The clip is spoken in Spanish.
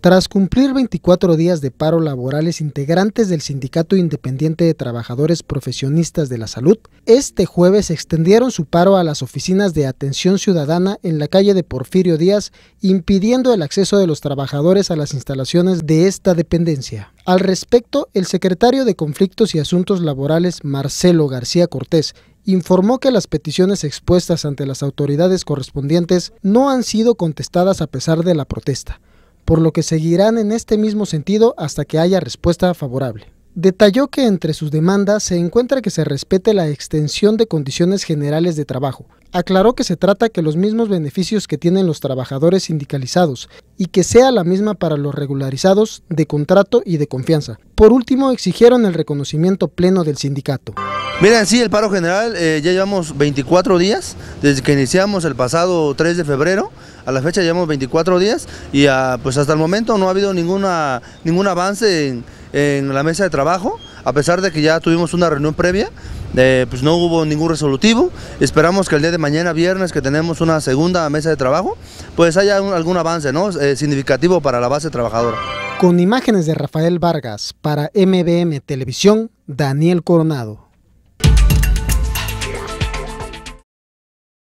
Tras cumplir 24 días de paro laborales, integrantes del Sindicato Independiente de Trabajadores Profesionistas de la Salud, este jueves extendieron su paro a las oficinas de atención ciudadana en la calle de Porfirio Díaz, impidiendo el acceso de los trabajadores a las instalaciones de esta dependencia. Al respecto, el secretario de Conflictos y Asuntos Laborales, Marcelo García Cortés, informó que las peticiones expuestas ante las autoridades correspondientes no han sido contestadas a pesar de la protesta por lo que seguirán en este mismo sentido hasta que haya respuesta favorable. Detalló que entre sus demandas se encuentra que se respete la extensión de condiciones generales de trabajo. Aclaró que se trata que los mismos beneficios que tienen los trabajadores sindicalizados y que sea la misma para los regularizados de contrato y de confianza. Por último, exigieron el reconocimiento pleno del sindicato. Miren sí, el paro general eh, ya llevamos 24 días, desde que iniciamos el pasado 3 de febrero, a la fecha llevamos 24 días y ah, pues hasta el momento no ha habido ninguna, ningún avance en, la mesa de trabajo, a pesar de que ya tuvimos una reunión previa, eh, pues no hubo ningún resolutivo, esperamos que el día de mañana viernes que tenemos una segunda mesa de trabajo, pues haya algún avance ¿no? Eh, significativo para la base trabajadora. Con imágenes de Rafael Vargas para MBM Televisión, Daniel Coronado.